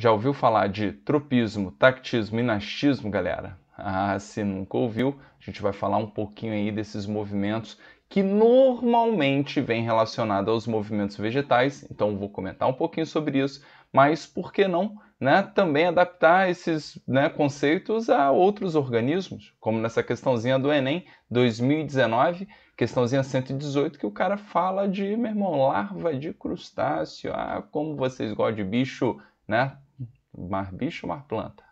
Já ouviu falar de tropismo, tactismo e nastismo, galera? Ah, se nunca ouviu, a gente vai falar um pouquinho aí desses movimentos que normalmente vem relacionado aos movimentos vegetais, então vou comentar um pouquinho sobre isso, mas por que não né, também adaptar esses né, conceitos a outros organismos, como nessa questãozinha do Enem 2019, questãozinha 118, que o cara fala de, meu irmão, larva de crustáceo, ah, como vocês gostam de bicho né? Mar bicho ou mar planta?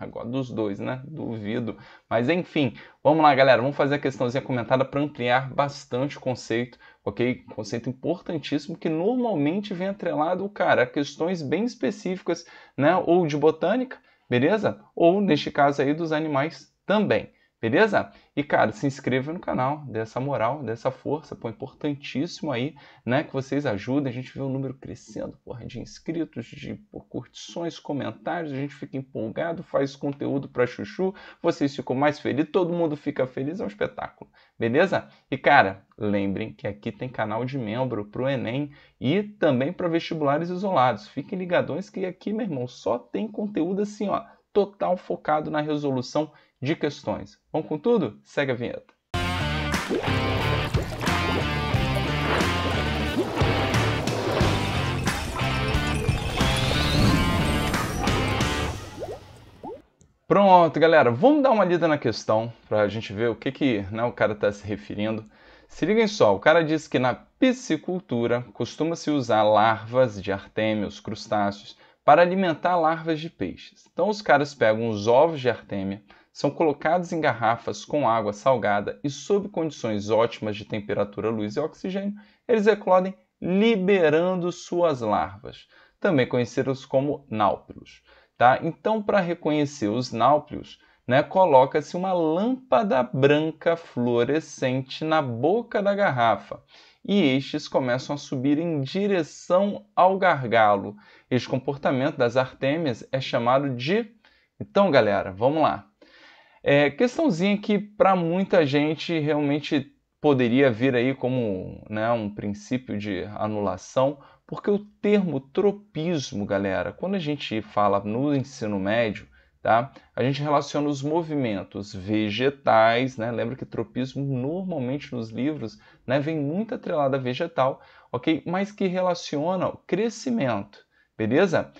Agora dos dois, né? Duvido. Mas enfim, vamos lá, galera. Vamos fazer a questãozinha comentada para ampliar bastante o conceito, ok? Conceito importantíssimo que normalmente vem atrelado, cara, a questões bem específicas, né? Ou de botânica, beleza? Ou neste caso aí dos animais também. Beleza? E, cara, se inscreva no canal, dê essa moral, dê essa força, pô, importantíssimo aí, né, que vocês ajudem, a gente vê o número crescendo, porra, de inscritos, de pô, curtições, comentários, a gente fica empolgado, faz conteúdo pra chuchu, vocês ficam mais felizes, todo mundo fica feliz, é um espetáculo, beleza? E, cara, lembrem que aqui tem canal de membro pro Enem e também para vestibulares isolados, fiquem ligadões que aqui, meu irmão, só tem conteúdo assim, ó, total focado na resolução de questões. Vamos com tudo? Segue a vinheta. Pronto, galera, vamos dar uma lida na questão para a gente ver o que, que né, o cara está se referindo. Se liguem só, o cara disse que na piscicultura costuma-se usar larvas de artêmios, crustáceos, para alimentar larvas de peixes. Então os caras pegam os ovos de artêmia, são colocados em garrafas com água salgada e sob condições ótimas de temperatura, luz e oxigênio, eles eclodem liberando suas larvas, também conhecidas como náupilos. Tá? Então, para reconhecer os náupilos, né, coloca-se uma lâmpada branca fluorescente na boca da garrafa e estes começam a subir em direção ao gargalo, este comportamento das artêmias é chamado de. Então, galera, vamos lá. É, questãozinha que para muita gente realmente poderia vir aí como né, um princípio de anulação, porque o termo tropismo, galera, quando a gente fala no ensino médio, tá? A gente relaciona os movimentos vegetais, né? Lembra que tropismo normalmente nos livros, né, vem muito atrelado a vegetal, ok? Mas que relaciona o crescimento, beleza?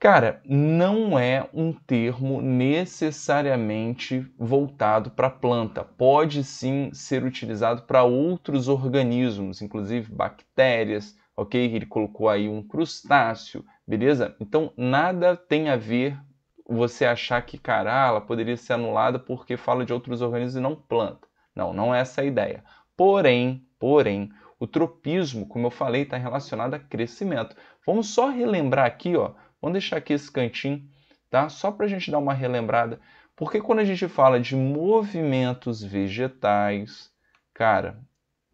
Cara, não é um termo necessariamente voltado para planta. Pode sim ser utilizado para outros organismos, inclusive bactérias, ok? Ele colocou aí um crustáceo, beleza? Então nada tem a ver você achar que, cara, ela poderia ser anulada porque fala de outros organismos e não planta. Não, não é essa a ideia. Porém, porém, o tropismo, como eu falei, está relacionado a crescimento. Vamos só relembrar aqui, ó. Vamos deixar aqui esse cantinho, tá? Só para a gente dar uma relembrada. Porque quando a gente fala de movimentos vegetais, cara,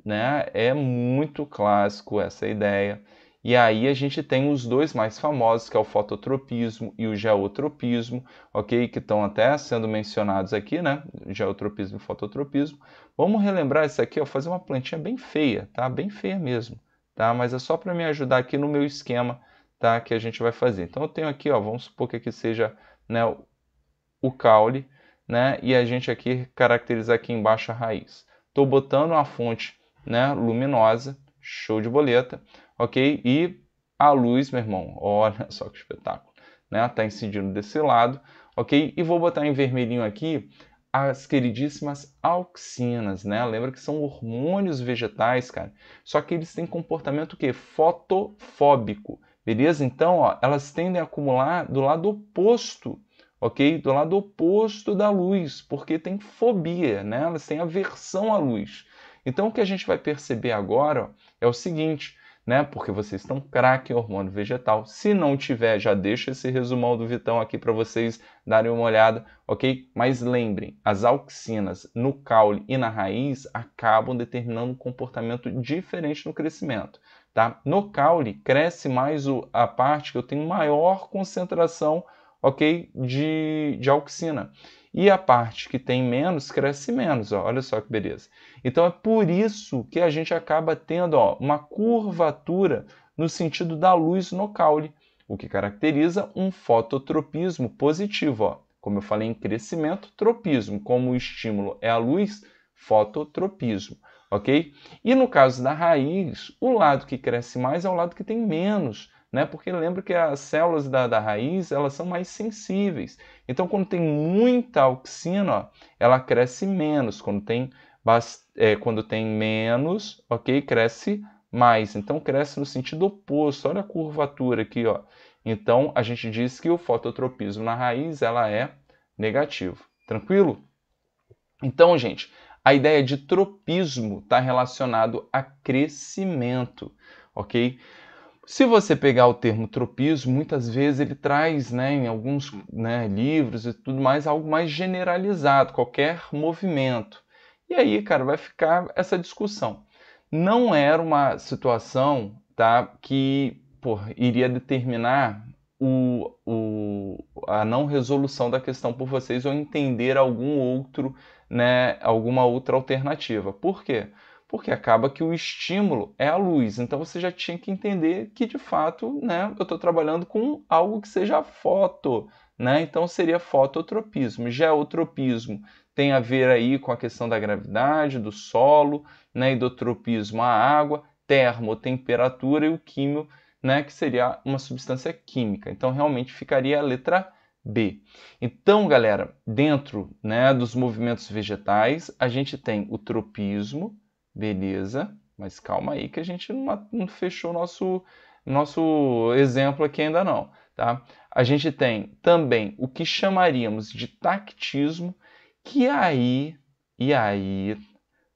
né? É muito clássico essa ideia e aí a gente tem os dois mais famosos, que é o fototropismo e o geotropismo, ok? Que estão até sendo mencionados aqui, né? Geotropismo e fototropismo. Vamos relembrar isso aqui, ó, fazer uma plantinha bem feia, tá? Bem feia mesmo, tá? Mas é só para me ajudar aqui no meu esquema, tá? Que a gente vai fazer. Então eu tenho aqui, ó, vamos supor que aqui seja né, o caule, né? E a gente aqui caracterizar aqui embaixo a raiz. Estou botando uma fonte né, luminosa, show de boleta ok? E a luz, meu irmão, olha só que espetáculo, né? Tá incidindo desse lado, ok? E vou botar em vermelhinho aqui as queridíssimas auxinas, né? Lembra que são hormônios vegetais, cara. Só que eles têm comportamento que fotofóbico, beleza? Então, ó, elas tendem a acumular do lado oposto, ok? Do lado oposto da luz, porque tem fobia, né? Elas têm aversão à luz. Então, o que a gente vai perceber agora ó, é o seguinte: né? Porque vocês estão craque em hormônio vegetal. Se não tiver, já deixa esse resumão do Vitão aqui para vocês darem uma olhada, ok? Mas lembrem, as auxinas no caule e na raiz acabam determinando um comportamento diferente no crescimento. Tá? No caule cresce mais o, a parte que eu tenho maior concentração, ok, de, de auxina. E a parte que tem menos cresce menos, ó. olha só que beleza. Então é por isso que a gente acaba tendo ó, uma curvatura no sentido da luz no caule, o que caracteriza um fototropismo positivo. Ó. Como eu falei em crescimento, tropismo. Como o estímulo é a luz, fototropismo. Ok? E no caso da raiz, o lado que cresce mais é o lado que tem menos né? Porque lembra que as células da, da raiz elas são mais sensíveis. Então, quando tem muita auxina, ó, ela cresce menos. Quando tem, é, quando tem menos, ok, cresce mais. Então, cresce no sentido oposto. Olha a curvatura aqui, ó. Então, a gente diz que o fototropismo na raiz ela é negativo. Tranquilo? Então, gente, a ideia de tropismo está relacionado a crescimento, ok? Se você pegar o termo tropismo, muitas vezes ele traz, né, em alguns né, livros e tudo mais, algo mais generalizado, qualquer movimento. E aí, cara, vai ficar essa discussão. Não era uma situação tá, que iria determinar o, o, a não resolução da questão por vocês ou entender algum outro, né, alguma outra alternativa. Por quê? porque acaba que o estímulo é a luz. Então você já tinha que entender que de fato, né, eu estou trabalhando com algo que seja foto, né? Então seria fototropismo. Geotropismo é tem a ver aí com a questão da gravidade, do solo, né, hidrotropismo, a água, termotemperatura e o químio, né, que seria uma substância química. Então realmente ficaria a letra B. Então, galera, dentro né, dos movimentos vegetais, a gente tem o tropismo, Beleza, mas calma aí que a gente não, fechou nosso, nosso exemplo aqui ainda não. Tá? A gente tem também o que chamaríamos de tactismo, que aí, e aí,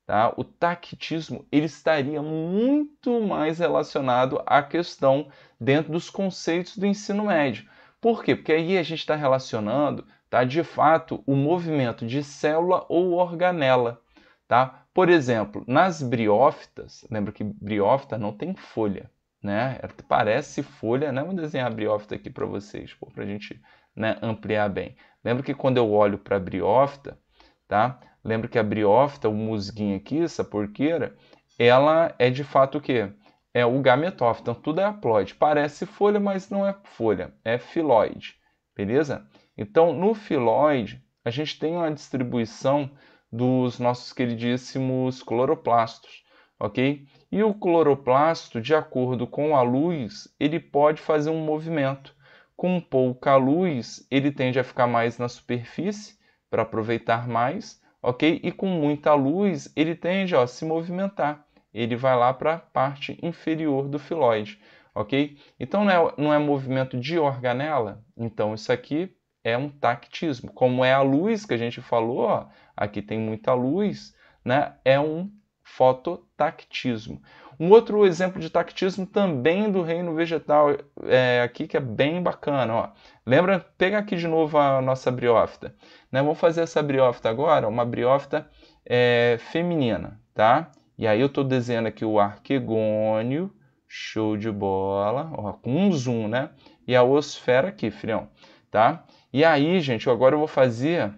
tá? O tactismo ele estaria muito mais relacionado à questão dentro dos conceitos do ensino médio. Por quê? Porque aí a gente está relacionando, tá? De fato, o movimento de célula ou organela, tá? Por exemplo, nas briófitas, lembra que briófita não tem folha, né? É, parece folha, né? Vou desenhar a briófita aqui para vocês, para a gente né, ampliar bem. Lembra que quando eu olho para a briófita, tá? Lembra que a briófita, o musguinho aqui, essa porqueira, ela é de fato o quê? É o gametófito, então tudo é haploide. Parece folha, mas não é folha, é filóide, beleza? Então, no filóide, a gente tem uma distribuição dos nossos queridíssimos cloroplastos, ok? E o cloroplasto, de acordo com a luz, ele pode fazer um movimento. Com pouca luz, ele tende a ficar mais na superfície para aproveitar mais, ok? E com muita luz, ele tende ó, a se movimentar. Ele vai lá para a parte inferior do filóide, ok? Então não é, não é movimento de organela? Então isso aqui é um tactismo. Como é a luz que a gente falou, ó, aqui tem muita luz, né? é um fototactismo. Um outro exemplo de tactismo também do reino vegetal é, aqui que é bem bacana. Ó. Lembra? Pega aqui de novo a nossa briófita. Né? Vamos fazer essa briófita agora, uma briófita é, feminina, tá? E aí eu estou desenhando aqui o arquegônio, show de bola, ó, com um zoom, né? E a osfera aqui, filhão, tá? E aí, gente, agora eu vou fazer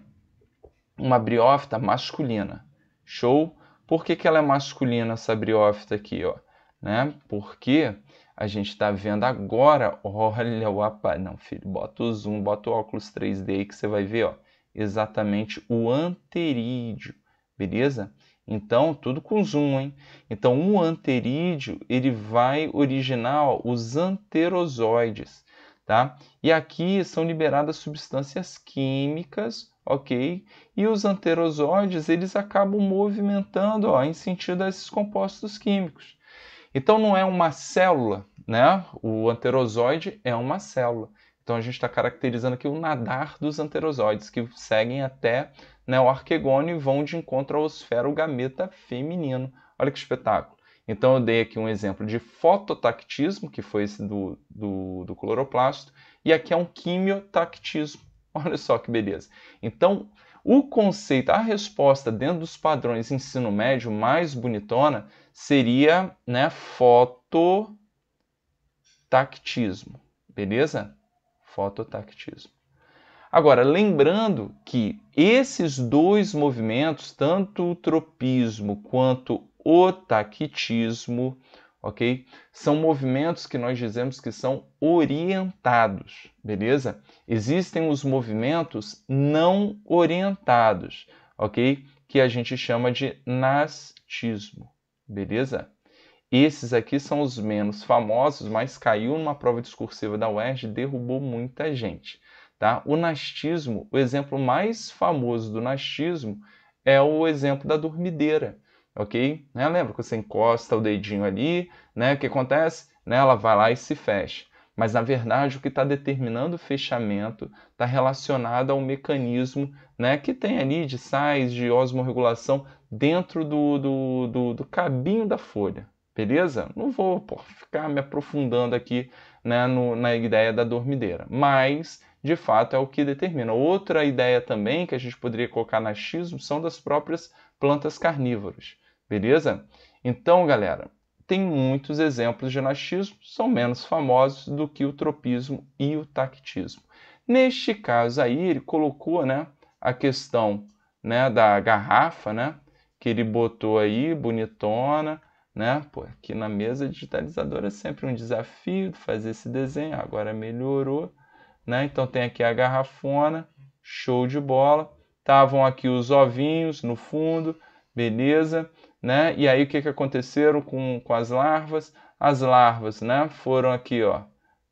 uma briófita masculina. Show? Por que, que ela é masculina, essa briófita aqui? Ó? Né? Porque a gente está vendo agora, olha o aparelho. Não, filho, bota o zoom, bota o óculos 3D aí que você vai ver ó, exatamente o anterídeo, beleza? Então, tudo com zoom, hein? Então, o anterídeo, ele vai originar ó, os anterozoides, tá? E aqui são liberadas substâncias químicas ok? E os anterozoides, eles acabam movimentando ó, em sentido a esses compostos químicos. Então não é uma célula, né? O anterozoide é uma célula. Então a gente está caracterizando aqui o nadar dos anterozoides, que seguem até né, o arquegônio e vão de encontro ao gameta feminino. Olha que espetáculo. Então eu dei aqui um exemplo de fototactismo, que foi esse do, do, do cloroplasto, e aqui é um quimiotactismo, Olha só que beleza. Então, o conceito, a resposta dentro dos padrões ensino médio mais bonitona seria né, fototactismo, beleza? Fototactismo. Agora, lembrando que esses dois movimentos, tanto o tropismo quanto o tactismo, ok? São movimentos que nós dizemos que são orientados, beleza? Existem os movimentos não orientados, ok? Que a gente chama de nastismo, beleza? Esses aqui são os menos famosos, mas caiu numa prova discursiva da UERJ e derrubou muita gente. Tá? O nastismo, o exemplo mais famoso do nastismo é o exemplo da dormideira, ok? Né? Lembra que você encosta o dedinho ali, né? O que acontece? Né? Ela vai lá e se fecha. Mas na verdade o que está determinando o fechamento está relacionado ao mecanismo né, que tem ali de sais, de osmorregulação dentro do, do, do, do cabinho da folha. Beleza? Não vou ficar me aprofundando aqui né, no, na ideia da dormideira, mas de fato é o que determina. Outra ideia também que a gente poderia colocar na X são das próprias plantas carnívoras. Beleza? Então, galera, tem muitos exemplos de anachismo, são menos famosos do que o tropismo e o tactismo. Neste caso aí, ele colocou né, a questão né, da garrafa, né, que ele botou aí, bonitona, né? Pô, aqui na mesa digitalizadora é sempre um desafio fazer esse desenho, agora melhorou, né? Então tem aqui a garrafona, show de bola. Estavam aqui os ovinhos no fundo, beleza? né? E aí o que, que aconteceram com, com as larvas? As larvas, né? Foram aqui, ó,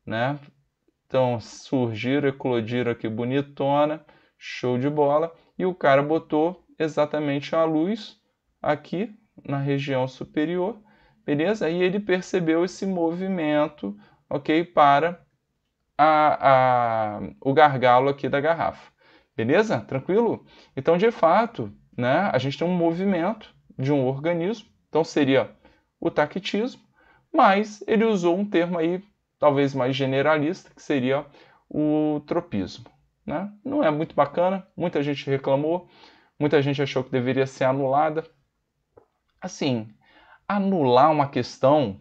né? Então surgiram, eclodiram aqui bonitona, show de bola. E o cara botou exatamente a luz aqui na região superior, beleza? E ele percebeu esse movimento, ok? Para a, a, o gargalo aqui da garrafa, beleza? Tranquilo? Então, de fato, né? A gente tem um movimento de um organismo, então seria o tactismo, mas ele usou um termo aí talvez mais generalista, que seria o tropismo. Né? Não é muito bacana, muita gente reclamou, muita gente achou que deveria ser anulada. Assim, anular uma questão,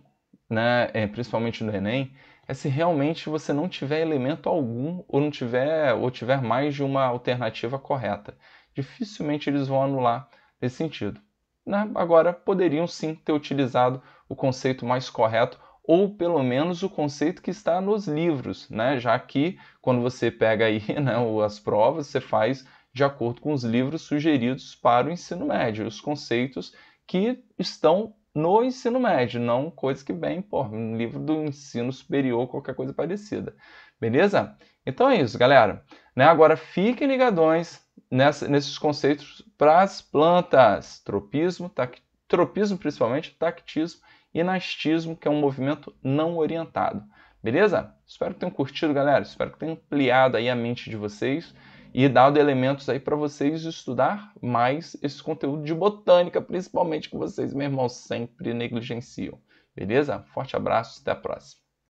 né, é, principalmente no Enem, é se realmente você não tiver elemento algum ou não tiver ou tiver mais de uma alternativa correta. Dificilmente eles vão anular nesse sentido né, agora poderiam sim ter utilizado o conceito mais correto ou pelo menos o conceito que está nos livros, né? Já que quando você pega aí né, as provas, você faz de acordo com os livros sugeridos para o ensino médio, os conceitos que estão no ensino médio, não coisa que bem, por um livro do ensino superior, qualquer coisa parecida. Beleza? Então é isso, galera. Né? Agora fiquem ligadões nessa, nesses conceitos para as plantas. Tropismo, tac, tropismo principalmente, tactismo e nastismo, que é um movimento não orientado. Beleza? Espero que tenham curtido, galera. Espero que tenha ampliado aí a mente de vocês e dado elementos aí para vocês estudar mais esse conteúdo de botânica, principalmente que vocês, meu irmão, sempre negligenciam. Beleza? Forte abraço, até a próxima.